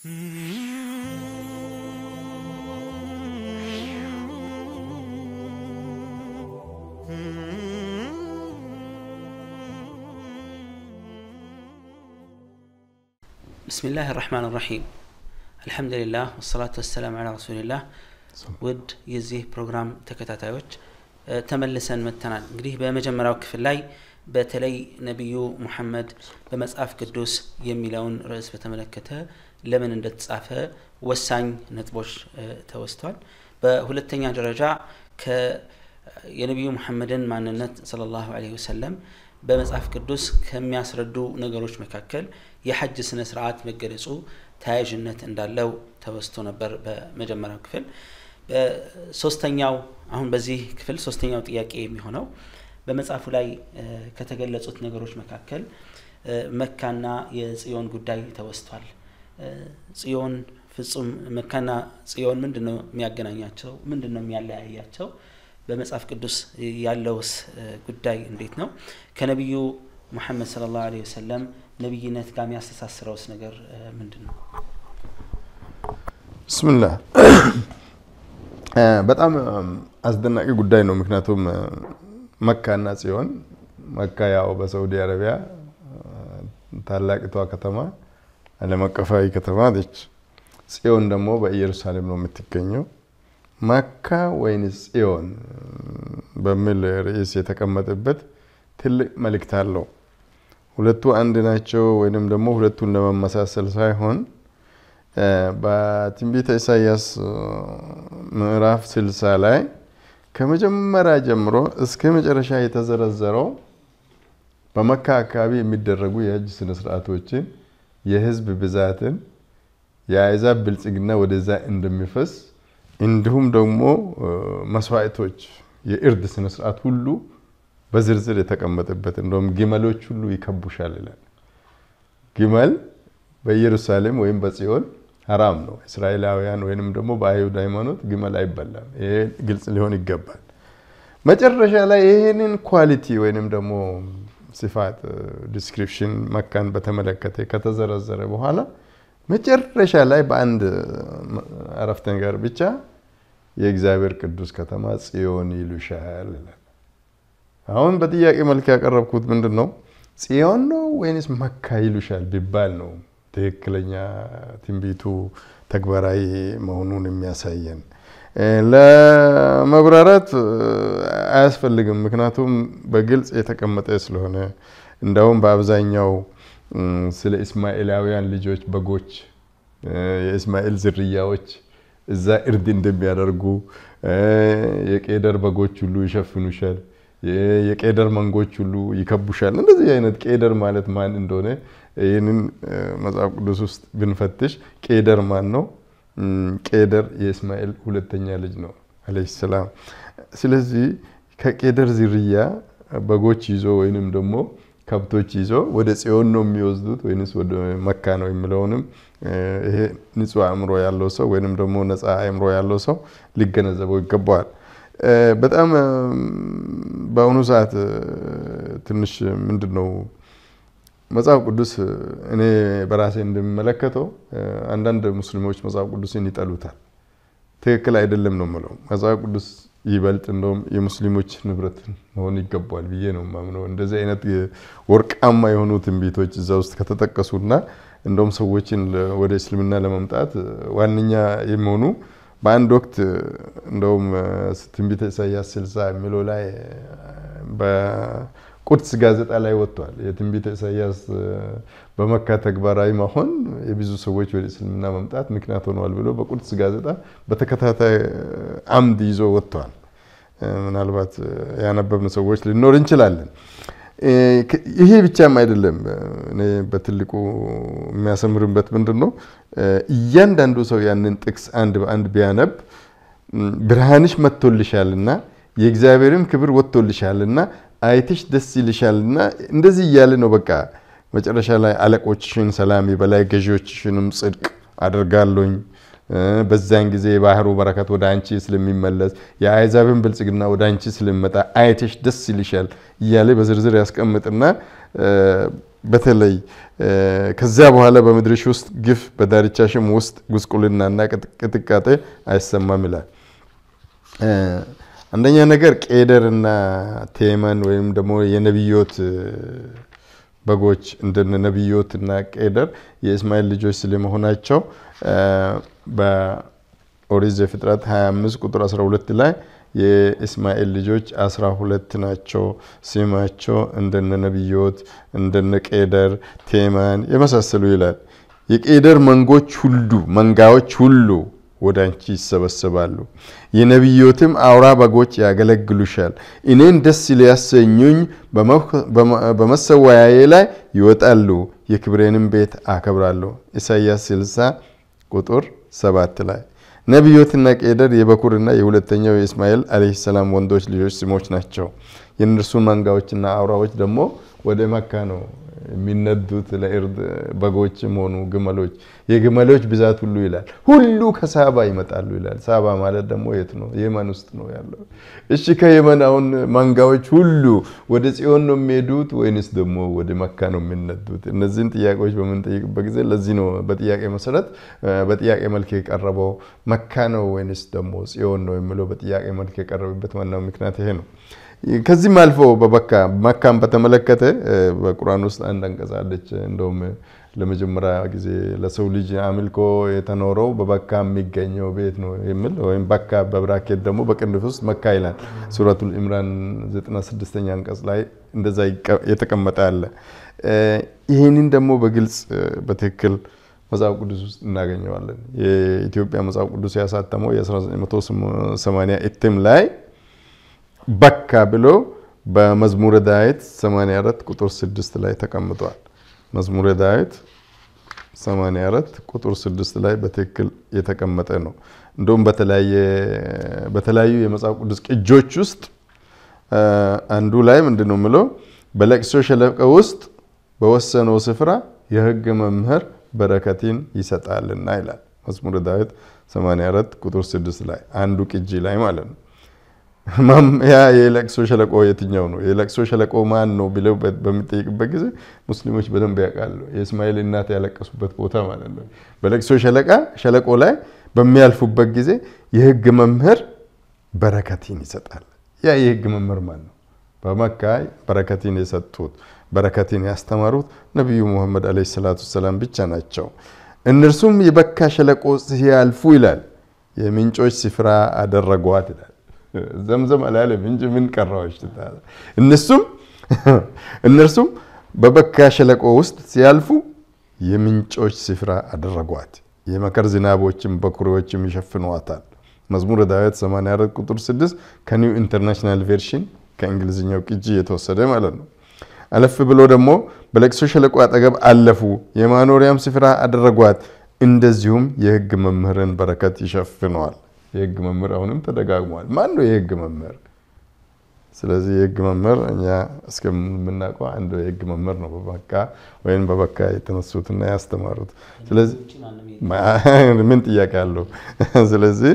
بسم الله الرحمن الرحيم الحمد لله والصلاة والسلام على رسول الله ود يزيه بروجرام تكتاتايوتش ተመልሰን መተናል እንግዲህ በመጀመሪያው ክፍል ላይ በተለይ نبيو محمد በመጽሐፍ ቅዱስ يميلون ርዕስ በተመለከተ ለምን እንደተጻፈ ወሳኝ ነጥቦች ተወስቷል። በሁለተኛ ደረጃ የነቢዩ ሙሐመድን ማንነት ሰለላሁ ዐለይሂ ወሰለም በመጽሐፍ ቅዱስ ከሚያስረዱ ነገሮች መካከል የሐጅ ስነ ስርዓት መገለጹ ተያያዥነት እንዳለው ተወስቶ ነበር በመጀመሪያው ክፍል። ሶስተኛው አሁን በዚህ ክፍል ሶስተኛው ጥያቄ የሚሆነው በመጽሐፉ ላይ ከተገለጹት ነገሮች መካከል መካና የጽዮን ጉዳይ ተወስቷል። ጽዮን ፍጹም መካና ጽዮን ምንድን ነው የሚያገናኛቸው? ምንድን ነው የሚያለያያቸው? በመጽሐፍ ቅዱስ ያለውስ ጉዳይ እንዴት ነው? ከነቢዩ ሙሐመድ ሰለላሁ ዐለይሂ ወሰለም ነቢይነት ጋር የሚያስተሳስረውስ ነገር ምንድን ነው? ብስምላህ በጣም አስደናቂ ጉዳይ ነው። ምክንያቱም መካና ጽዮን መካ ያው በሳዑዲ አረቢያ ታላቂቷ ከተማ ዓለም አቀፋዊ ከተማ ነች። ጽዮን ደግሞ በኢየሩሳሌም ነው የምትገኘው። መካ ወይንስ ጽዮን በሚል ርዕስ የተቀመጠበት ትልቅ መልእክት አለው። ሁለቱ አንድ ናቸው ወይንም ደግሞ ሁለቱን ለመመሳሰል ሳይሆን በትንቢተ ኢሳያስ ምዕራፍ ስልሳ ላይ ከመጀመሪያ ጀምሮ እስከ መጨረሻ የተዘረዘረው በመካ አካባቢ የሚደረጉ የእጅ ስነስርዓቶችን የህዝብ ብዛትን የአሕዛብ ብልጽግና ወደዛ እንደሚፈስ እንዲሁም ደግሞ መስዋዕቶች የእርድ ስነስርዓት ሁሉ በዝርዝር የተቀመጠበት እንደውም ግመሎች ሁሉ ይከቡሻል ይላል። ግመል በኢየሩሳሌም ወይም በጽዮን ሀራም ነው። እስራኤላውያን ወይንም ደግሞ በአይሁድ ሃይማኖት ግመል አይበላም። ይሄ ግልጽ ሊሆን ይገባል። መጨረሻ ላይ ይህንን ኳሊቲ ወይንም ደግሞ ስፋት ዲስክሪፕሽን መካን በተመለከተ ከተዘረዘረ በኋላ መጨረሻ ላይ በአንድ አረፍተ ነገር ብቻ የእግዚአብሔር ቅዱስ ከተማ ጽዮን ይሉሻል ይላል። አሁን በጥያቄ መልክ ያቀረብኩት ምንድን ነው? ጽዮን ነው ወይንስ መካ ይሉሻል ቢባል ነው ትክክለኛ ትንቢቱ ተግባራዊ መሆኑን የሚያሳየን። ለመብራራት አያስፈልግም። ምክንያቱም በግልጽ የተቀመጠ ስለሆነ እንደውም በአብዛኛው ስለ እስማኤላውያን ልጆች በጎች፣ የእስማኤል ዝርያዎች እዛ እርድ እንደሚያደርጉ የቄደር በጎች ሁሉ ይሸፍኑሻል፣ የቄደር መንጎች ሁሉ ይከቡሻል። እንደዚህ አይነት ቄደር ማለት ማን እንደሆነ ይህንን መጽሐፍ ቅዱስ ውስጥ ብንፈትሽ ቄደር ማን ነው? ቄደር የእስማኤል ሁለተኛ ልጅ ነው አለይሂ ሰላም። ስለዚህ ከቄደር ዝርያ በጎች ይዞ ወይንም ደግሞ ከብቶች ይዞ ወደ ጽዮን ነው የሚወስዱት ወይንስ ወደ መካ ነው የሚለውንም ይሄ ንጹህ አእምሮ ያለው ሰው ወይንም ደግሞ ነፃ አእምሮ ያለው ሰው ሊገነዘበው ይገባዋል። በጣም በአሁኑ ሰዓት ትንሽ ምንድን ነው መጽሐፍ ቅዱስ እኔ በራሴ እንደሚመለከተው አንዳንድ ሙስሊሞች መጽሐፍ ቅዱስን ይጠሉታል። ትክክል አይደለም ነው የምለው። መጽሐፍ ቅዱስ ይበልጥ እንደውም የሙስሊሞች ንብረት መሆን ይገባል ብዬ ነው የማምነው። እንደዚህ አይነት ወርቃማ የሆኑ ትንቢቶች እዛ ውስጥ ከተጠቀሱና እንደውም ሰዎችን ወደ እስልምና ለመምጣት ዋነኛ የሚሆኑ በአንድ ወቅት እንደውም ትንቢተ ኢሳያስ ስልሳ የሚለው ላይ ቁድስ ጋዜጣ ላይ ወጥቷል። የትንቢተ ኢሳያስ በመካ ተግባራዊ መሆን የብዙ ሰዎች ወደ እስልምና መምጣት ምክንያት ሆነዋል ብሎ በቁርስ ጋዜጣ በተከታታይ አምድ ይዞ ወጥቷል። ምናልባት ያነበብን ሰዎች ልኖር እንችላለን። ይሄ ብቻም አይደለም። እኔ በትልቁ የሚያሰምርበት ምንድን ነው፣ እያንዳንዱ ሰው ያንን ጥቅስ አንድ በአንድ ቢያነብ ብርሃንሽ መጥቶልሻልና የእግዚአብሔርም ክብር ወጥቶልሻልና አይትሽ ደስ ይልሻል እና እንደዚህ እያለ ነው በቃ መጨረሻ ላይ አለቆችሽን ሰላም የበላይ ገዢዎችሽንም ጽድቅ አደርጋለኝ በዛን ጊዜ የባህሩ በረከት ወደ አንቺ ስለሚመለስ የአይዛብን ብልጽግና ወደ አንቺ ስለሚመጣ አይተሽ ደስ ይልሻል እያለ በዝርዝር ያስቀምጥና በተለይ ከዚያ በኋላ በምድርሽ ውስጥ ግፍ በዳርቻሽም ውስጥ ጉስቁልናና ቅጥቃጤ አይሰማም ይላል። አንደኛ ነገር ቄደር እና ቴመን ወይም ደግሞ የነቢዮት በጎች እንደ ነቢዮት እና ቄደር የእስማኤል ልጆች ስለመሆናቸው በኦሪት ዘፍጥረት 25 ቁጥር 12 ላይ የእስማኤል ልጆች 12 ናቸው። ስማቸው እንደነ ነቢዮት እንደነ ቄደር፣ ቴማን የመሳሰሉ ይላል። የቄደር መንጎች ሁሉ መንጋዎች ሁሉ ወደ አንቺ ይሰበሰባሉ፣ የነቢዮትም አውራ በጎች ያገለግሉሻል። እኔን ደስ ሊያሰኙኝ በመሰዋያዬ ላይ ይወጣሉ፣ የክብሬንም ቤት አከብራለሁ። ኢሳይያስ 60 ቁጥር 7 ላይ ነቢዮትና ቄደር የበኩርና የሁለተኛው የእስማኤል አለይሂ ሰላም ወንዶች ልጆች ስሞች ናቸው። የእነርሱን መንጋዎችና አውራዎች ደግሞ ወደ መካ ነው የሚነዱት ለእርድ በጎችም ሆኑ ግመሎች የግመሎች ብዛት ሁሉ ይላል ሁሉ ከሳባ ይመጣሉ ይላል። ሳባ ማለት ደግሞ የት ነው? የመን ውስጥ ነው ያለው። እሺ ከየመን አሁን መንጋዎች ሁሉ ወደ ጽዮን ነው የሚሄዱት ወይንስ ደግሞ ወደ መካ ነው የሚነዱት? እነዚህን ጥያቄዎች በምንጠይቅበት ጊዜ ለዚህ ነው በጥያቄ መሰረት በጥያቄ መልክ የቀረበው መካ ነው ወይንስ ደግሞ ጽዮን ነው የሚለው በጥያቄ መልክ የቀረበበት ዋናው ምክንያት ይሄ ነው። ከዚህም አልፎ በበካ መካን በተመለከተ በቁርአን ውስጥ አንድ አንቀጽ አለች። እንደውም ለመጀመሪያ ጊዜ ለሰው ልጅ አምልኮ የተኖረው በበካ የሚገኘው ቤት ነው የሚል ወይም በካ በብራኬት ደግሞ በቅንፍ ውስጥ መካ ይላል። ሱረቱል ኢምራን 96ኛ አንቀጽ ላይ እንደዛ የተቀመጠ አለ። ይህንን ደግሞ በግልጽ በትክክል መጽሐፍ ቅዱስ ውስጥ እናገኘዋለን። የኢትዮጵያ መጽሐፍ ቅዱስ ያሳተመው የ1980 እትም ላይ በካ ብሎ በመዝሙረ ዳዊት 84 ቁጥር 6 ላይ ተቀምጧል። መዝሙረ ዳዊት 84 ቁጥር 6 ላይ በትክክል የተቀመጠ ነው። እንደውም በተለያዩ የመጽሐፍ ቅዱስ ቅጆች ውስጥ አንዱ ላይ ምንድን ነው የምለው በለቅሶ ሸለቆ ውስጥ በወሰነው ስፍራ የሕግ መምህር በረከትን ይሰጣልና ይላል። መዝሙረ ዳዊት 84 ቁጥር 6 ላይ አንዱ ቅጂ ላይ ማለት ነው። ያ የለቅሶ ሸለቆ የትኛው ነው? የለቅሶ ሸለቆ ማን ነው ብለው በሚጠይቅበት ጊዜ ሙስሊሞች በደንብ ያውቃሉ። የእስማኤል እናት ያለቀሱበት ቦታ ማለት ነው። በለቅሶ ሸለቃ ሸለቆ ላይ በሚያልፉበት ጊዜ የህግ መምህር በረከቲን ይሰጣል። ያ የህግ መምህር ማን ነው? በመካይ በረከቲን የሰጡት በረከቲን ያስተማሩት ነቢዩ ሙሐመድ ዓለይሂ ሰላቱ ሰላም ብቻ ናቸው። እነርሱም የበካ ሸለቆ ሲያልፉ ይላል የምንጮች ስፍራ አደረጓት ይላል ዘምዘም አላለም እንጂ ምን ትታለ። እነሱም እነርሱም በበካ ሸለቆ ውስጥ ሲያልፉ የምንጮች ስፍራ አደረጓት። የመከር ዝናቦችን በኩሬዎችም ይሸፍኗታል። መዝሙረ ዳዊት 84 ቁጥር 6 ከኒው ኢንተርናሽናል ቨርሽን ከእንግሊዝኛው ቅጂ የተወሰደ ማለት ነው። አለፍ ብሎ ደግሞ በለቅሶ ሸለቆ አጠገብ አለፉ፣ የማኖሪያም ስፍራ አደረጓት። እንደዚሁም የህግ መምህርን በረከት ይሸፍነዋል። የህግ መምህር አሁንም ተደጋግሟል። ማን ነው የህግ መምህር? ስለዚህ የህግ መምህር እኛ እስከምናውቀው አንድ የህግ መምህር ነው በበካ ወይም በበቃ የተነሱትና ያስተማሩት። ስለዚህ ምን ጥያቄ አለው? ስለዚህ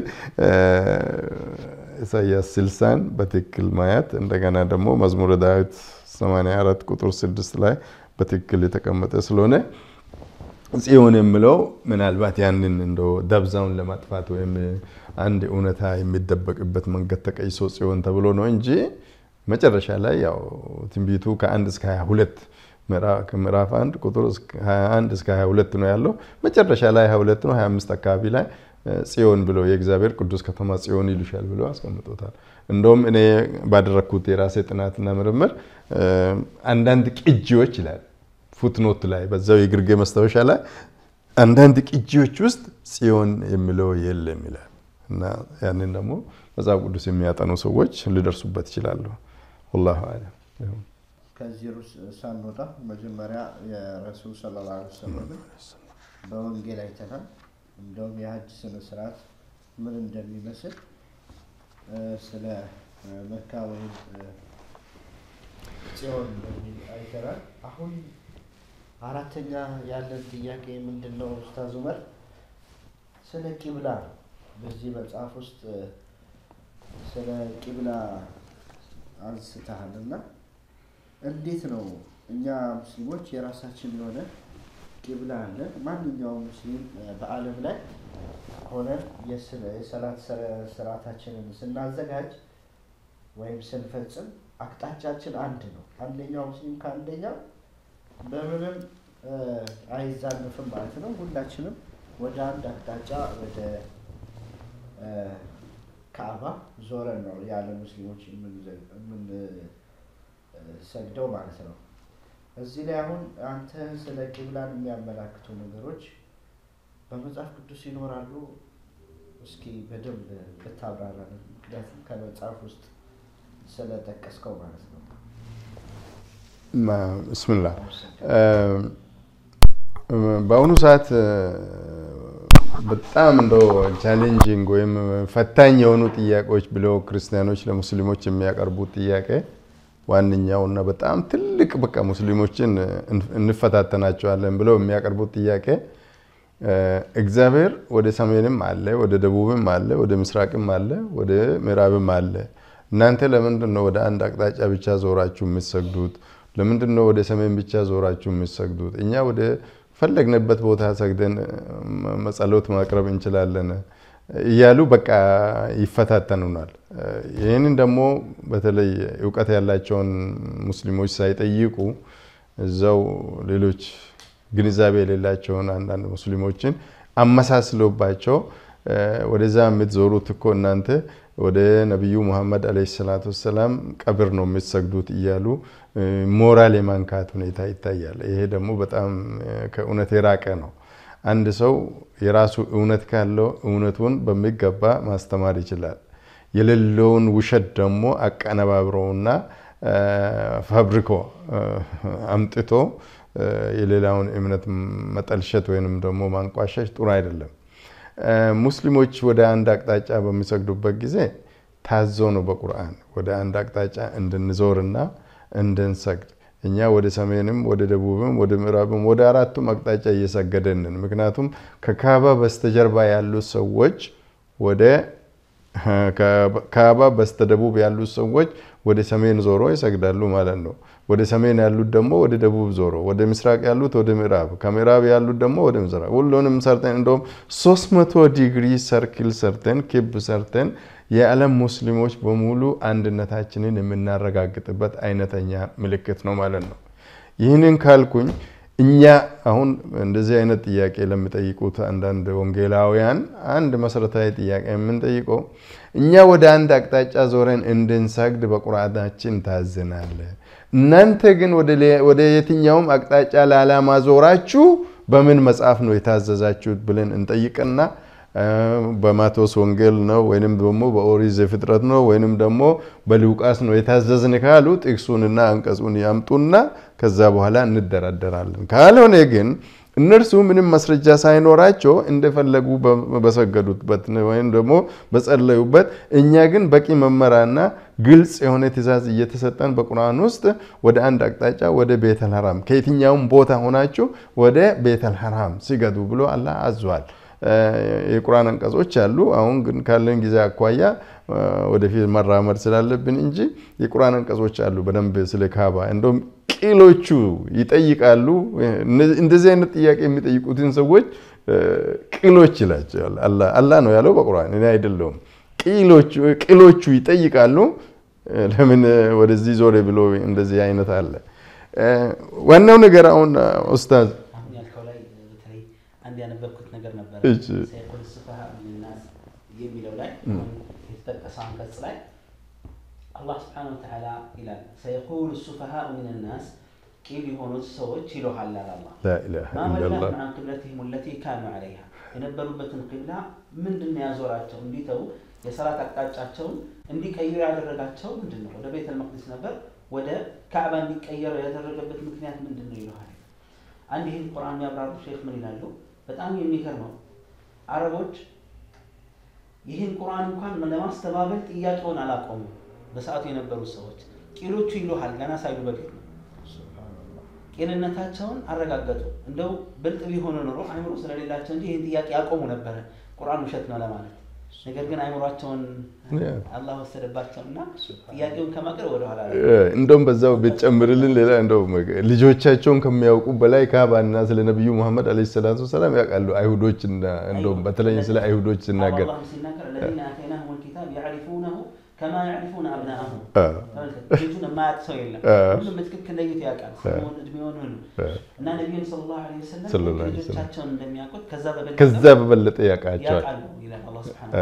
ኢሳያስ ስልሳን በትክክል ማየት እንደገና ደግሞ መዝሙረ ዳዊት 84 ቁጥር 6 ላይ በትክክል የተቀመጠ ስለሆነ ጽዮን የምለው ምናልባት ያንን እንደ ደብዛውን ለማጥፋት ወይም አንድ እውነታ የሚደበቅበት መንገድ ተቀይሶ ጽዮን ተብሎ ነው እንጂ መጨረሻ ላይ ያው ትንቢቱ ከአንድ እስከ 22 ምዕራፍ አንድ ቁጥር 21 እስከ 22 ነው ያለው። መጨረሻ ላይ 22 ነው 25 አካባቢ ላይ ጽዮን ብሎ የእግዚአብሔር ቅዱስ ከተማ ጽዮን ይሉሻል ብሎ አስቀምጦታል። እንደውም እኔ ባደረግኩት የራሴ ጥናትና ምርምር አንዳንድ ቅጂዎች ይላል ፉትኖት ላይ በዛው የግርጌ መስታወሻ ላይ አንዳንድ ቅጂዎች ውስጥ ጽዮን የሚለው የለም ይላል። እና ያንን ደግሞ መጽሐፍ ቅዱስ የሚያጠኑ ሰዎች ሊደርሱበት ይችላሉ። ወላሁ አለም። ከዚህ ሳንወጣ መጀመሪያ የረሱል ሰለላሁ ዐለይሂ ወሰለም በወንጌል አይተናል። እንደውም የሀጅ ስነ ስርዓት ምን እንደሚመስል ስለ መካ ወይም ጽዮን አይተናል። አሁን አራተኛ ያለን ጥያቄ ምንድን ነው ኡስታዝ ዑመር? ስለ ቂብላ ነው በዚህ መጽሐፍ ውስጥ ስለ ቂብላ አንስተሃል እና እንዴት ነው እኛ ሙስሊሞች የራሳችን የሆነ ቂብላ አለን። ማንኛውም ሙስሊም በአለም ላይ ሆነን የሰላት ስርዓታችንን ስናዘጋጅ ወይም ስንፈጽም አቅጣጫችን አንድ ነው። አንደኛው ሙስሊም ከአንደኛው በምንም አይዛንፍም ማለት ነው። ሁላችንም ወደ አንድ አቅጣጫ ወደ ካዕባ ዞረን ነው ያለ ሙስሊሞች የምንሰግደው ማለት ነው። እዚህ ላይ አሁን አንተ ስለ ቂብላን የሚያመላክቱ ነገሮች በመጽሐፍ ቅዱስ ይኖራሉ። እስኪ በደንብ ብታብራራ፣ ምክንያቱም ከመጽሐፍ ውስጥ ስለጠቀስከው ማለት ነው። ብስምላ በአሁኑ ሰዓት በጣም እንደው ቻሌንጂንግ ወይም ፈታኝ የሆኑ ጥያቄዎች ብለው ክርስቲያኖች ለሙስሊሞች የሚያቀርቡት ጥያቄ ዋነኛው እና በጣም ትልቅ በቃ ሙስሊሞችን እንፈታተናቸዋለን ብለው የሚያቀርቡት ጥያቄ እግዚአብሔር ወደ ሰሜንም አለ፣ ወደ ደቡብም አለ፣ ወደ ምስራቅም አለ፣ ወደ ምዕራብም አለ። እናንተ ለምንድን ነው ወደ አንድ አቅጣጫ ብቻ ዞራችሁ የምትሰግዱት? ለምንድን ነው ወደ ሰሜን ብቻ ዞራችሁ የምትሰግዱት? እኛ ወደ ፈለግንበት ቦታ ሰግደን መጸሎት ማቅረብ እንችላለን እያሉ በቃ ይፈታተኑናል። ይህንን ደግሞ በተለይ እውቀት ያላቸውን ሙስሊሞች ሳይጠይቁ እዛው ሌሎች ግንዛቤ የሌላቸውን አንዳንድ ሙስሊሞችን አመሳስሎባቸው ወደዛ የምትዞሩት እኮ እናንተ ወደ ነቢዩ ሙሐመድ ዓለይሂ ሰላቱ ወሰላም ቀብር ነው የሚሰግዱት እያሉ ሞራል የማንካት ሁኔታ ይታያል። ይሄ ደግሞ በጣም ከእውነት የራቀ ነው። አንድ ሰው የራሱ እውነት ካለው እውነቱን በሚገባ ማስተማር ይችላል። የሌለውን ውሸት ደግሞ አቀነባብረውና ፈብሪኮ አምጥቶ የሌላውን እምነት መጠልሸት ወይንም ደግሞ ማንቋሸሽ ጥሩ አይደለም። ሙስሊሞች ወደ አንድ አቅጣጫ በሚሰግዱበት ጊዜ ታዞ ነው በቁርአን ወደ አንድ አቅጣጫ እንድንዞርና እንድንሰግድ። እኛ ወደ ሰሜንም ወደ ደቡብም ወደ ምዕራብም ወደ አራቱም አቅጣጫ እየሰገደንን፣ ምክንያቱም ከካባ በስተጀርባ ያሉት ሰዎች ወደ ካባ በስተደቡብ ያሉት ሰዎች ወደ ሰሜን ዞሮ ይሰግዳሉ ማለት ነው። ወደ ሰሜን ያሉት ደግሞ ወደ ደቡብ ዞሮ፣ ወደ ምስራቅ ያሉት ወደ ምዕራብ፣ ከምዕራብ ያሉት ደግሞ ወደ ምስራቅ። ሁሉንም ሰርተን እንደውም 300 ዲግሪ ሰርክል ሰርተን ክብ ሰርተን የዓለም ሙስሊሞች በሙሉ አንድነታችንን የምናረጋግጥበት አይነተኛ ምልክት ነው ማለት ነው። ይህንን ካልኩኝ እኛ አሁን እንደዚህ አይነት ጥያቄ ለሚጠይቁት አንዳንድ ወንጌላውያን አንድ መሰረታዊ ጥያቄ የምንጠይቀው እኛ ወደ አንድ አቅጣጫ ዞረን እንድንሰግድ በቁርአናችን ታዝናለ። እናንተ ግን ወደ የትኛውም አቅጣጫ ዞራችሁ በምን መጽሐፍ ነው የታዘዛችሁት ብለን እንጠይቅና በማቴዎስ ወንጌል ነው ወይንም ደግሞ በኦሪት ዘፍጥረት ነው ወይንም ደግሞ በሉቃስ ነው የታዘዝን ካሉ ጥቅሱንና አንቀጹን ያምጡና ከዛ በኋላ እንደራደራለን። ካልሆነ ግን እነርሱ ምንም ማስረጃ ሳይኖራቸው እንደፈለጉ በሰገዱበት ወይም ደግሞ በጸለዩበት፣ እኛ ግን በቂ መመሪያና ግልጽ የሆነ ትእዛዝ እየተሰጠን በቁርአን ውስጥ ወደ አንድ አቅጣጫ ወደ ቤተል ከየትኛውም ቦታ ሆናችሁ ወደ ቤተል ሐራም ሲገዱ ብሎ አላህ አዟል። የቁርአን አንቀጾች አሉ። አሁን ግን ካለን ጊዜ አኳያ ወደፊት መራመድ ስላለብን እንጂ የቁርአን አንቀጾች አሉ በደንብ ስለ ካባ እንደውም ቂሎቹ ይጠይቃሉ። እንደዚህ አይነት ጥያቄ የሚጠይቁትን ሰዎች ቂሎች ይላቸዋል። አላህ ነው ያለው በቁርአን፣ እኔ አይደለሁም። ቂሎቹ ይጠይቃሉ። ለምን ወደዚህ ዞር ብሎ እንደዚህ አይነት አለ። ዋናው ነገር አሁን ኡስታዝ ነበረ። ሰይኹል ሱፈሃ ሚንናስ የሚለው ላይ የተጠቀሰ አንቀጽ ላይ አላህ ስብሓነ ወተዓላ ይላል ሰይኹል ሱፈሃ ሚንናስ ቂል የሆኑት ሰዎች ይለሃል አለ አላህ ማመላክ ዐን ቂብለቲሂም ለቲ ካኑ ዐለይሃ የነበሩበትን ቂብላ ምንድን ነው ያዞራቸው እንዲተው የሰላት አቅጣጫቸውን እንዲቀይሩ ያደረጋቸው ምንድን ነው? ወደ ቤተ መቅደስ ነበር። ወደ ካዕባ እንዲቀየሩ ያደረገበት ምክንያት ምንድን ነው ይለሃል። አንድ ይህን ቁርአን የሚያብራሩ ሼክ ምን ይላሉ? በጣም የሚገርመው አረቦች ይህን ቁርአን እንኳን ለማስተባበል ጥያቄውን አላቆሙ በሰዓቱ የነበሩት ሰዎች ቂሎቹ ይሉሃል ገና ሳይሉ በፊት ነው። ቂልነታቸውን አረጋገጡ። እንደው ብልጥ ቢሆኑ ኑሮ አይምሮ ስለሌላቸው እንጂ ይህን ጥያቄ ያቆሙ ነበረ ቁርአን ውሸት ነው ለማለት ነገር ግን አእምሯቸውን አላህ ወሰደባቸውና ጥያቄውን ከማቅረብ ወደኋላ እንደውም በዛው ብትጨምርልን ሌላ እንደው ልጆቻቸውን ከሚያውቁ በላይ ካባና ስለ ነቢዩ መሐመድ ዓለይሂ ሰላቱ ሰላም ያውቃሉ አይሁዶች። እና እንደውም በተለይ ስለ አይሁዶች ሲናገር ተይናሁ ያሪፉነሁ ከማ ያዕሪፉን አብናአሁም ልጁን የማያውቅ ሰው የለም። ሁሉም በትክክል ለይቶ ያውቃል፣ ስሙን፣ እድሜውን ሁሉ እና ነቢዩን ሰለላሁ ዐለይሂ ወሰለም ልጆቻቸውን እንደሚያውቁት ከዛ በበለጠ ያውቃቸዋል ይላል አላህ ሱብሓነሁ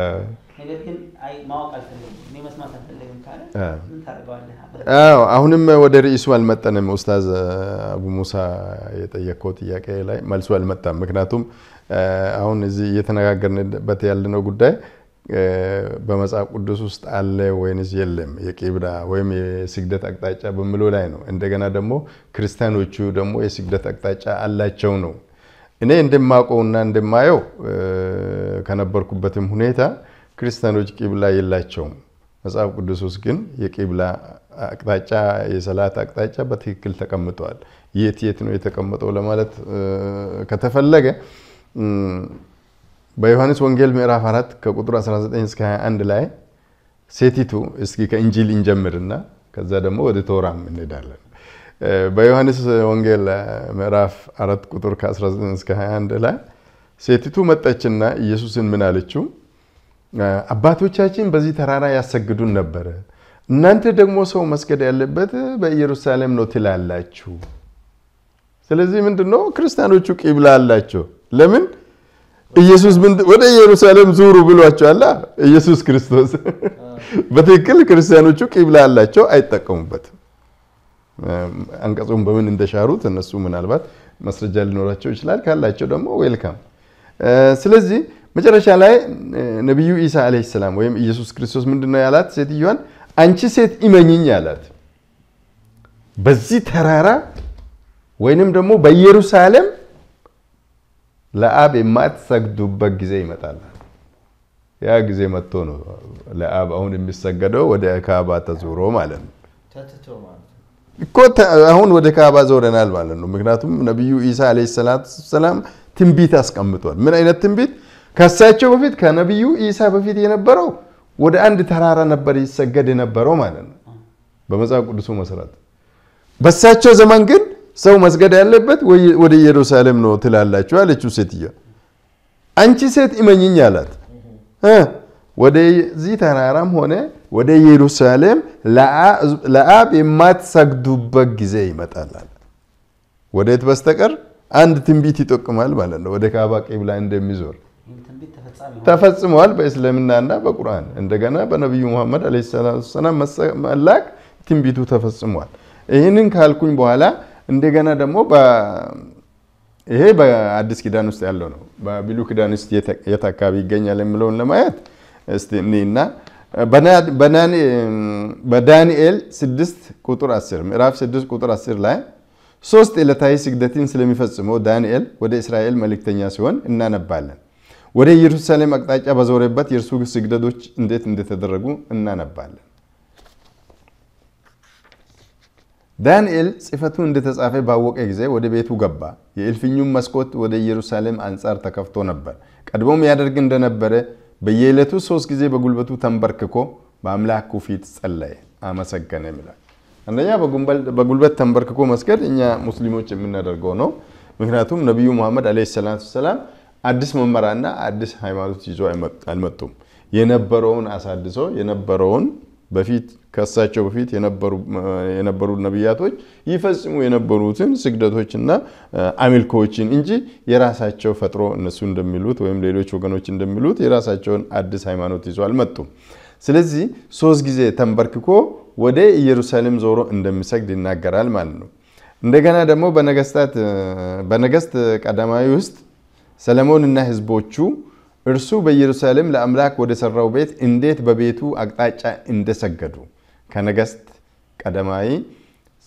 ነገር ግን አይ ማወቅ አልፈለግም እኔ መስማት አልፈለግም ካለ ምን ታደርገዋለህ? አሁንም ወደ ርዕሱ አልመጠንም። ኡስታዝ አቡ ሙሳ የጠየቀው ጥያቄ ላይ መልሱ አልመጣም። ምክንያቱም አሁን እዚህ እየተነጋገርንበት ያለነው ጉዳይ በመጽሐፍ ቅዱስ ውስጥ አለ ወይንስ የለም የቂብዳ ወይም የስግደት አቅጣጫ በሚለው ላይ ነው። እንደገና ደግሞ ክርስቲያኖቹ ደግሞ የስግደት አቅጣጫ አላቸው ነው። እኔ እና እንደማየው ከነበርኩበትም ሁኔታ ክርስቲያኖች ቂብላ የላቸውም። መጽሐፍ ቅዱስ ውስጥ ግን የቂብላ አቅጣጫ የሰላት አቅጣጫ በትክክል ተቀምጠዋል። የት የት ነው የተቀመጠው ለማለት ከተፈለገ በዮሐንስ ወንጌል ምዕራፍ 4 ከቁጥር 19 እስከ 21 ላይ ሴቲቱ እስኪ ከእንጂል እንጀምርና ከዛ ደግሞ ወደ ቶራም እንሄዳለን። በዮሐንስ ወንጌል ምዕራፍ 4 ቁጥር ከ19 እስከ 21 ላይ ሴቲቱ መጠችና ኢየሱስን ምን አለችው? አባቶቻችን በዚህ ተራራ ያሰግዱን ነበረ፣ እናንተ ደግሞ ሰው መስገድ ያለበት በኢየሩሳሌም ነው ትላላችሁ። ስለዚህ ምንድነው ነው ክርስቲያኖቹ ቂብላ አላቸው። ለምን ኢየሱስ ወደ ኢየሩሳሌም ዙሩ ብሏቸዋላ። ኢየሱስ ክርስቶስ በትክክል ክርስቲያኖቹ ቂብላ አላቸው፣ አይጠቀሙበትም። አንቀጹም በምን እንደሻሩት እነሱ ምናልባት ማስረጃ ሊኖራቸው ይችላል። ካላቸው ደግሞ ዌልካም። ስለዚህ መጨረሻ ላይ ነቢዩ ኢሳ ዓለይሂ ሰላም ወይም ኢየሱስ ክርስቶስ ምንድነው ያላት ሴትዮዋን? አንቺ ሴት ኢመኝኝ አላት። በዚህ ተራራ ወይንም ደግሞ በኢየሩሳሌም ለአብ የማትሰግዱበት ጊዜ ይመጣል። ያ ጊዜ መጥቶ ነው ለአብ አሁን የሚሰገደው ወደ ካባ ተዞሮ ማለት ነው እኮ አሁን ወደ ካባ ዞረናል ማለት ነው። ምክንያቱም ነቢዩ ኢሳ ዓለይሂ ሰላት ሰላም ትንቢት አስቀምጧል። ምን አይነት ትንቢት? ከሳቸው በፊት ከነቢዩ ኢሳ በፊት የነበረው ወደ አንድ ተራራ ነበር ይሰገድ የነበረው ማለት ነው በመጽሐፍ ቅዱሱ መሰረት። በሳቸው ዘመን ግን ሰው መስገድ ያለበት ወደ ኢየሩሳሌም ነው ትላላችሁ አለችው ሴትዮ። አንቺ ሴት እመኝኝ አላት። ወደዚህ ተራራም ሆነ ወደ ኢየሩሳሌም ለአብ የማትሰግዱበት ጊዜ ይመጣል ወደት በስተቀር አንድ ትንቢት ይጠቅማል ማለት ነው። ወደ ካባ ቂብላ እንደሚዞር ተፈጽመዋል በእስልምናና በቁርአን እንደገና በነቢዩ ሙሐመድ ዓለይሂ ሰላም መላክ ትንቢቱ ተፈጽሟል። ይህንን ካልኩኝ በኋላ እንደገና ደግሞ ይሄ በአዲስ ኪዳን ውስጥ ያለው ነው። በብሉይ ኪዳን ውስጥ የት አካባቢ ይገኛል የሚለውን ለማየት እስቲ እና በዳንኤል 6 ቁጥር 10 ምዕራፍ 6 ቁጥር 10 ላይ ሶስት ዕለታዊ ስግደትን ስለሚፈጽመው ዳንኤል ወደ እስራኤል መልእክተኛ ሲሆን እናነባለን። ወደ ኢየሩሳሌም አቅጣጫ በዞረበት የእርሱ ስግደቶች እንዴት እንደተደረጉ እናነባለን። ዳንኤል ጽሕፈቱ እንደተጻፈ ባወቀ ጊዜ ወደ ቤቱ ገባ። የእልፍኙም መስኮት ወደ ኢየሩሳሌም አንጻር ተከፍቶ ነበር። ቀድሞም ያደርግ እንደነበረ በየዕለቱ ሶስት ጊዜ በጉልበቱ ተንበርክኮ በአምላኩ ፊት ጸለየ፣ አመሰገነ ይላል። አንደኛ በጉልበት ተንበርክኮ መስገድ እኛ ሙስሊሞች የምናደርገው ነው። ምክንያቱም ነቢዩ ሙሐመድ ዓለይሂ ሰላቱ ሰላም አዲስ መመራና አዲስ ሃይማኖት ይዞ አልመጡም። የነበረውን አሳድሶ የነበረውን በፊት ከሳቸው በፊት የነበሩ ነቢያቶች ይፈጽሙ የነበሩትን ስግደቶችና አሚልኮዎችን እንጂ የራሳቸው ፈጥሮ እነሱ እንደሚሉት ወይም ሌሎች ወገኖች እንደሚሉት የራሳቸውን አዲስ ሃይማኖት ይዞ አልመጡም። ስለዚህ ሶስት ጊዜ ተንበርክኮ ወደ ኢየሩሳሌም ዞሮ እንደሚሰግድ ይናገራል ማለት ነው። እንደገና ደግሞ በነገስት ቀዳማዊ ውስጥ ሰለሞንና ህዝቦቹ እርሱ በኢየሩሳሌም ለአምላክ ወደ ሰራው ቤት እንዴት በቤቱ አቅጣጫ እንደሰገዱ ከነገስት ቀደማዊ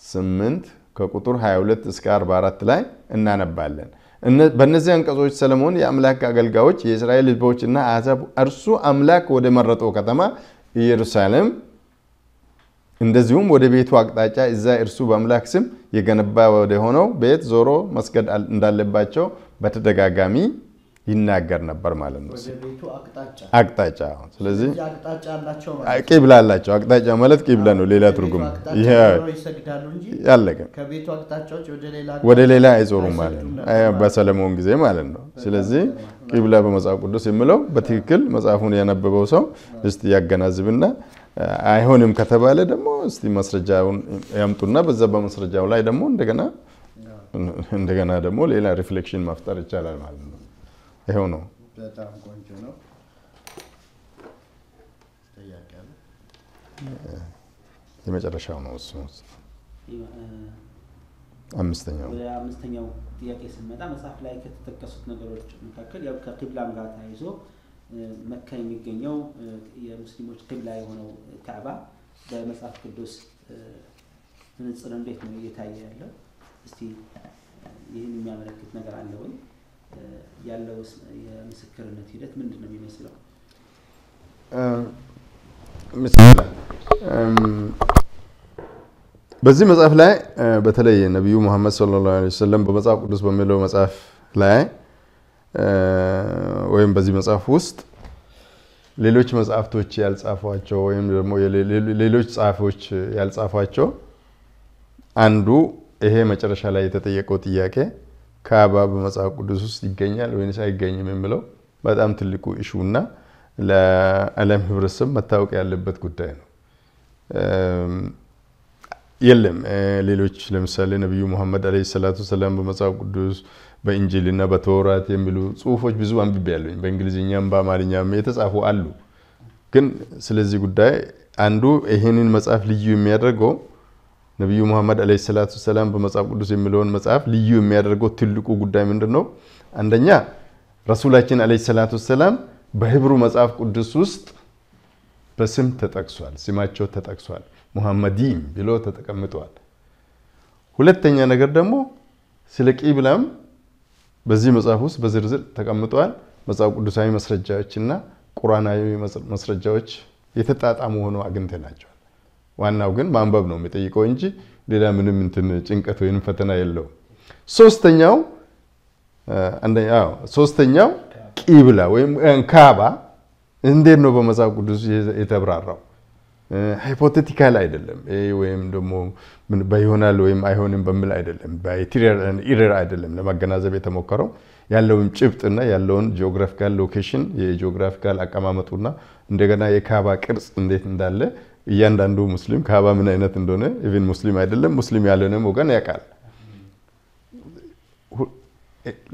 8 ከቁጥር 22 እስከ 44 ላይ እናነባለን። በእነዚህ አንቀጾች ሰለሞን የአምላክ አገልጋዮች የእስራኤል ሕዝቦችና አሕዛብ እርሱ አምላክ ወደ መረጠው ከተማ ኢየሩሳሌም እንደዚሁም ወደ ቤቱ አቅጣጫ እዛ እርሱ በአምላክ ስም የገነባ ሆነው ቤት ዞሮ መስገድ እንዳለባቸው በተደጋጋሚ ይናገር ነበር ማለት ነው። አቅጣጫ ስለዚህ ቂብላ አላቸው። አቅጣጫ ማለት ቂብላ ነው። ሌላ ትርጉም ያለቀ ወደ ሌላ አይዞሩም ማለት ነው። በሰለሞን ጊዜ ማለት ነው። ስለዚህ ቂብላ በመጽሐፍ ቅዱስ የሚለው በትክክል መጽሐፉን ያነበበው ሰው እስቲ ያገናዝብና አይሆንም ከተባለ ደግሞ እስቲ ማስረጃውን ያምጡና በዛ በማስረጃው ላይ ደግሞ እንደገና እንደገና ደግሞ ሌላ ሪፍሌክሽን መፍጠር ይቻላል ማለት ነው። ይኸው ነው። በጣም ቆንጆ ነው። የመጨረሻው ነው እሱ አምስተኛው አምስተኛው ጥያቄ ስንመጣ መጽሐፍ ላይ ከተጠቀሱት ነገሮች መካከል ያው ከቂብላም ጋር ተያይዞ መካ የሚገኘው የሙስሊሞች ቂብላ የሆነው ካዕባ በመጽሐፍ ቅዱስ መነጽር እንዴት ነው እየታየ ያለው? እስቲ ይህን የሚያመለክት ነገር አለ ወይ? ያለው የምስክርነት ሂደት ምንድን ነው የሚመስለው? በዚህ መጽሐፍ ላይ በተለይ ነቢዩ ሙሐመድ ሰለላሁ ዐለይሂ ወሰለም በመጽሐፍ ቅዱስ በሚለው መጽሐፍ ላይ ወይም በዚህ መጽሐፍ ውስጥ ሌሎች መጽሐፍቶች ያልጻፏቸው ወይም ደግሞ ሌሎች ጸሐፊዎች ያልጻፏቸው አንዱ ይሄ መጨረሻ ላይ የተጠየቀው ጥያቄ ካባ በመጽሐፍ ቅዱስ ውስጥ ይገኛል ወይንስ አይገኝም የሚለው በጣም ትልቁ እሹ እና ለዓለም ህብረተሰብ መታወቅ ያለበት ጉዳይ ነው። የለም ሌሎች ለምሳሌ ነቢዩ ሙሐመድ ዓለይሂ ሰላቱ ሰላም በመጽሐፍ ቅዱስ እና በተወራት የሚሉ ጽሁፎች ብዙ አንብቤ ያለኝ በእንግሊዝኛም በአማርኛም የተጻፉ አሉ። ግን ስለዚህ ጉዳይ አንዱ ይህንን መጽሐፍ ልዩ የሚያደርገው ነቢዩ መሐመድ አለይሂ ሰላቱ ሰላም በመጽሐፍ ቅዱስ የሚለውን መጽሐፍ ልዩ የሚያደርገው ትልቁ ጉዳይ ምንድን ነው? አንደኛ ረሱላችን አለይሂ ሰላቱ ሰላም በህብሩ መጽሐፍ ቅዱስ ውስጥ በስም ተጠቅሷል፣ ስማቸው ተጠቅሷል። ሙሐመዲም ብሎ ተጠቀምጠዋል። ሁለተኛ ነገር ደግሞ ስለ ቂብላም በዚህ መጽሐፍ ውስጥ በዝርዝር ተቀምጠዋል። መጽሐፍ ቅዱሳዊ መስረጃዎችና ቁራናዊ መስረጃዎች የተጣጣሙ ሆኖ አግኝተናቸዋል። ዋናው ግን ማንበብ ነው የሚጠይቀው እንጂ ሌላ ምንም እንትን ጭንቀት ወይም ፈተና የለው ሶስተኛው ሶስተኛው ቂብላ ወይም ካባ እንዴት ነው በመጽሐፍ ቅዱስ የተብራራው? ሃይፖቴቲካል አይደለም ወይም ደግሞ በይሆናል ወይም አይሆንም በሚል አይደለም፣ ኢረር አይደለም። ለማገናዘብ የተሞከረው ያለውን ጭብጥና ያለውን ጂኦግራፊካል ሎኬሽን የጂኦግራፊካል አቀማመጡና እንደገና የካባ ቅርጽ እንዴት እንዳለ እያንዳንዱ ሙስሊም ካባ ምን አይነት እንደሆነ ኢቭን ሙስሊም አይደለም ሙስሊም ያልሆነም ወገን ያውቃል።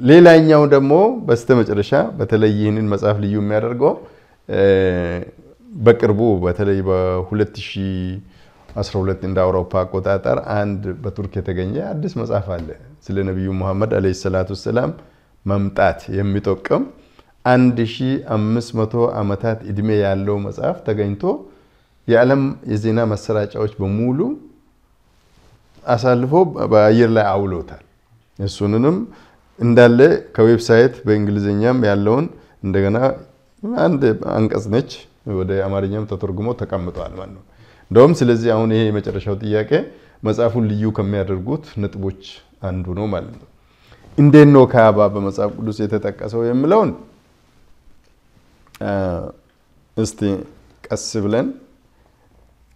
ሌላኛው ደግሞ በስተመጨረሻ በተለይ ይህንን መጽሐፍ ልዩ የሚያደርገው በቅርቡ በተለይ በ2012 እንደ አውሮፓ አቆጣጠር አንድ በቱርክ የተገኘ አዲስ መጽሐፍ አለ ስለ ነቢዩ ሙሐመድ ዓለይሂ ሰላቱ ሰላም መምጣት የሚጠቅም 1500 ዓመታት እድሜ ያለው መጽሐፍ ተገኝቶ የዓለም የዜና መሰራጫዎች በሙሉ አሳልፎ በአየር ላይ አውሎታል። እሱንንም እንዳለ ከዌብሳይት በእንግሊዝኛም ያለውን እንደገና አንድ አንቀጽ ነች ወደ አማርኛም ተተርጉሞ ተቀምጠዋል ማለት ነው። እንደውም ስለዚህ አሁን ይሄ የመጨረሻው ጥያቄ መጽሐፉን ልዩ ከሚያደርጉት ነጥቦች አንዱ ነው ማለት ነው። እንዴት ነው ካባ በመጽሐፍ ቅዱስ የተጠቀሰው የሚለውን እስቲ ቀስ ብለን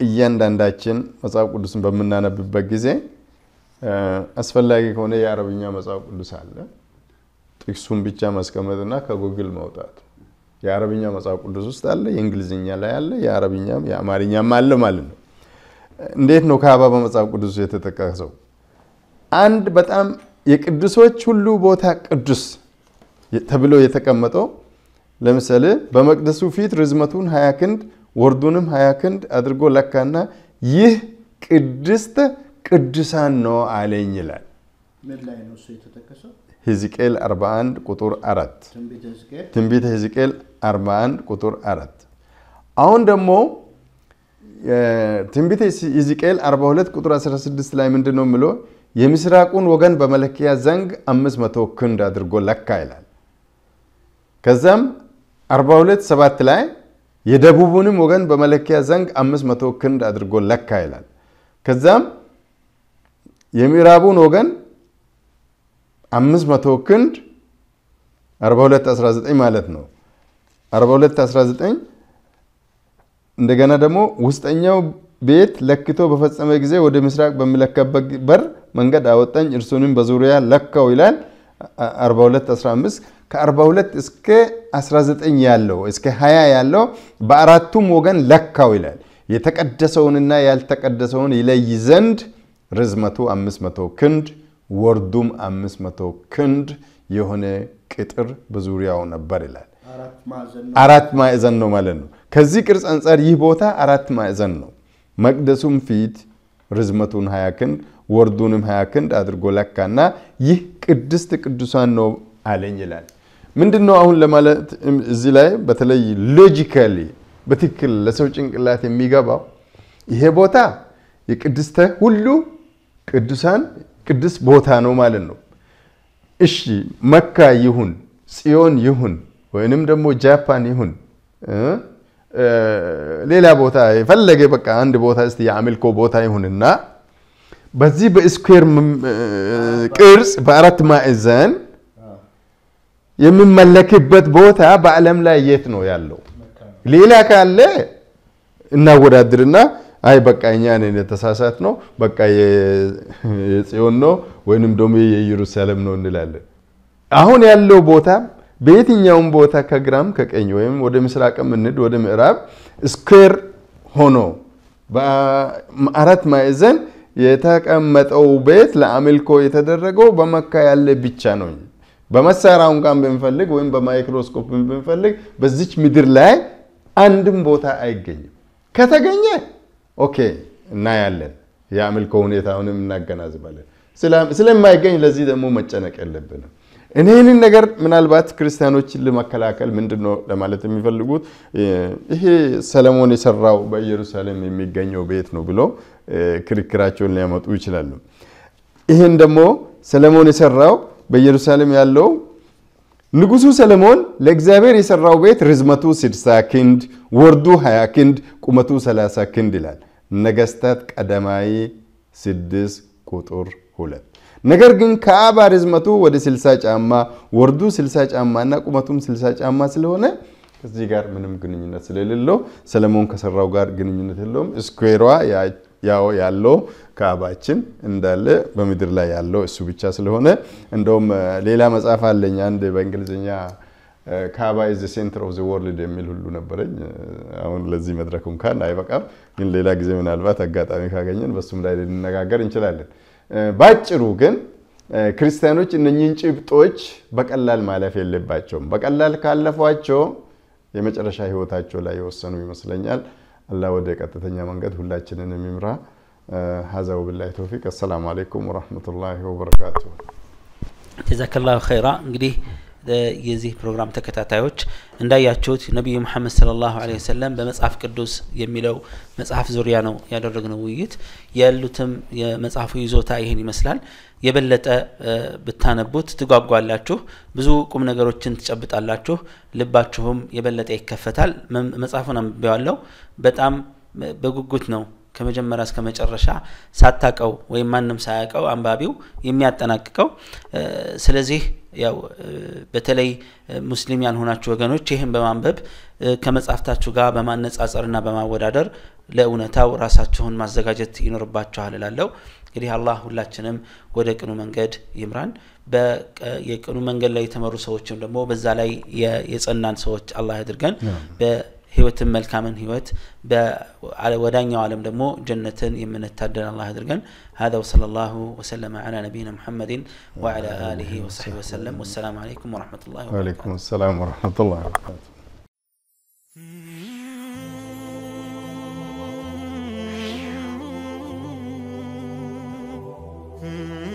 እያንዳንዳችን መጽሐፍ ቅዱስን በምናነብበት ጊዜ አስፈላጊ ከሆነ የአረብኛ መጽሐፍ ቅዱስ አለ። ጥቅሱን ብቻ ማስቀመጥና ከጉግል መውጣት የአረብኛ መጽሐፍ ቅዱስ ውስጥ አለ፣ የእንግሊዝኛ ላይ አለ፣ የአረብኛም የአማርኛም አለ ማለት ነው። እንዴት ነው ካባ በመጽሐፍ ቅዱስ የተጠቀሰው? አንድ በጣም የቅዱሶች ሁሉ ቦታ ቅዱስ ተብሎ የተቀመጠው ለምሳሌ በመቅደሱ ፊት ርዝመቱን ሀያ ክንድ ወርዱንም ሀያ ክንድ አድርጎ ለካና ይህ ቅድስት ቅዱሳን ነው አለኝ ይላል። ሕዝቅኤል 41 ቁጥር 4 ትንቢተ ሕዝቅኤል 41 ቁጥር 4። አሁን ደግሞ ትንቢተ ሕዝቅኤል 42 ቁጥር 16 ላይ ምንድን ነው የሚለው? የምስራቁን ወገን በመለኪያ ዘንግ 500 ክንድ አድርጎ ለካ ይላል። ከዛም 42 7 ላይ የደቡቡንም ወገን በመለኪያ ዘንግ 500 ክንድ አድርጎ ለካ ይላል። ከዛም የምዕራቡን ወገን 500 ክንድ 4219 ማለት ነው። 4219 እንደገና ደግሞ ውስጠኛው ቤት ለክቶ በፈጸመ ጊዜ ወደ ምስራቅ በሚለካበት በር መንገድ አወጣኝ፣ እርሱንም በዙሪያ ለካው ይላል 4215 ከ42 እስከ 19 ያለው እስከ 20 ያለው በአራቱም ወገን ለካው ይላል። የተቀደሰውንና ያልተቀደሰውን ይለይ ዘንድ ርዝመቱ 500 ክንድ ወርዱም 500 ክንድ የሆነ ቅጥር በዙሪያው ነበር ይላል። አራት ማዕዘን ነው ማለት ነው። ከዚህ ቅርጽ አንጻር ይህ ቦታ አራት ማዕዘን ነው። መቅደሱም ፊት ርዝመቱን 20 ክንድ ወርዱንም 20 ክንድ አድርጎ ለካና ይህ ቅድስት ቅዱሳን ነው አለኝ ይላል። ምንድን ነው አሁን ለማለት እዚህ ላይ በተለይ ሎጂካሊ በትክክል ለሰው ጭንቅላት የሚገባው ይሄ ቦታ የቅድስተ ሁሉ ቅዱሳን ቅዱስ ቦታ ነው ማለት ነው። እሺ መካ ይሁን ጽዮን ይሁን ወይንም ደግሞ ጃፓን ይሁን ሌላ ቦታ የፈለገ በቃ አንድ ቦታ እስቲ የአምልኮ ቦታ ይሁንና በዚህ በስኩዌር ቅርጽ በአራት ማዕዘን የምመለክበት ቦታ በዓለም ላይ የት ነው ያለው? ሌላ ካለ እናወዳድርና አይ በቃ እኛ ነን የተሳሳት ነው በቃ የጽዮን ነው ወይንም ደግሞ የኢየሩሳሌም ነው እንላለን። አሁን ያለው ቦታ በየትኛውም ቦታ ከግራም ከቀኝ ወይም ወደ ምስራቅም እንድ ወደ ምዕራብ ስኩዌር ሆኖ በአራት ማዕዘን የተቀመጠው ቤት ለአምልኮ የተደረገው በመካ ያለ ብቻ ነው። በመሳሪያ እንኳን ብንፈልግ ወይም በማይክሮስኮፕ ብንፈልግ በዚች ምድር ላይ አንድም ቦታ አይገኝም። ከተገኘ ኦኬ እናያለን። የአምልኮ ሁኔታውንም እናገናዝባለን። ስለማይገኝ ለዚህ ደግሞ መጨነቅ የለብንም። እኔ ነገር ምናልባት ክርስቲያኖችን ለመከላከል ምንድን ነው ለማለት የሚፈልጉት ይሄ ሰለሞን የሰራው በኢየሩሳሌም የሚገኘው ቤት ነው ብሎ ክርክራቸውን ሊያመጡ ይችላሉ። ይህን ደግሞ ሰለሞን የሰራው በኢየሩሳሌም ያለው ንጉሱ ሰለሞን ለእግዚአብሔር የሰራው ቤት ርዝመቱ 60 ክንድ፣ ወርዱ 20 ክንድ፣ ቁመቱ 30 ክንድ ይላል። ነገስታት ቀደማዊ 6 ቁጥር 2 ነገር ግን ከአባ ርዝመቱ ወደ 60 ጫማ ወርዱ 60 ጫማ እና ቁመቱም 60 ጫማ ስለሆነ ከዚህ ጋር ምንም ግንኙነት ስለሌለው ሰለሞን ከሰራው ጋር ግንኙነት የለውም። ስኩዌሯ ያው ያለው ካባችን እንዳለ በምድር ላይ ያለው እሱ ብቻ ስለሆነ እንደውም ሌላ መጽሐፍ አለኝ አንድ በእንግሊዝኛ ካዕባ ኢዝ ሴንትር ኦፍ ዘ ወርልድ የሚል ሁሉ ነበረኝ። አሁን ለዚህ መድረክ እንኳን አይበቃም፣ ግን ሌላ ጊዜ ምናልባት አጋጣሚ ካገኘን በሱም ላይ ልነጋገር እንችላለን። ባጭሩ ግን ክርስቲያኖች እነኚህን ጭብጦች በቀላል ማለፍ የለባቸውም። በቀላል ካለፏቸው የመጨረሻ ህይወታቸው ላይ የወሰኑ ይመስለኛል። አላህ ወደ ቀጥተኛ መንገድ ሁላችንንም ይምራ። هذا وبالله توفيق السلام عليكم ورحمة الله وبركاته جزاك الله خيرا የዚህ ፕሮግራም ተከታታዮች እንዳያችሁት ነቢዩ መሐመድ ሰለላሁ ዐለይሂ ወሰለም በመጽሐፍ ቅዱስ የሚለው መጽሐፍ ዙሪያ ነው ያደረግነው ውይይት። ያሉትም የመጽሐፉ ይዞታ ይህን ይመስላል። የበለጠ ብታነቡት ትጓጓላችሁ፣ ብዙ ቁም ነገሮችን ትጨብጣላችሁ፣ ልባችሁም የበለጠ ይከፈታል። መጽሐፉን አንብቤዋለሁ። በጣም በጉጉት ነው ከመጀመሪያ እስከ መጨረሻ ሳታቀው ወይም ማንም ሳያቀው አንባቢው የሚያጠናቅቀው። ስለዚህ ያው በተለይ ሙስሊም ያልሆናችሁ ወገኖች ይህን በማንበብ ከመጽሐፍታችሁ ጋር በማነጻጸርና በማወዳደር ለእውነታው ራሳችሁን ማዘጋጀት ይኖርባችኋል እላለሁ። እንግዲህ አላህ ሁላችንም ወደ ቅኑ መንገድ ይምራን። የቅኑ መንገድ ላይ የተመሩ ሰዎችም ደግሞ በዛ ላይ የጸናን ሰዎች አላህ ያድርገን። هيوت ህይወትን على ህይወት ወዳኛው دمو جنة يمن የምንታደን الله አድርገን هذا وصلى الله وسلم على نبينا محمد وعلى آله وصحبه وسلم والسلام عليكم ورحمة الله وبركاته وعليكم السلام ورحمة الله وبركاته Mm-hmm.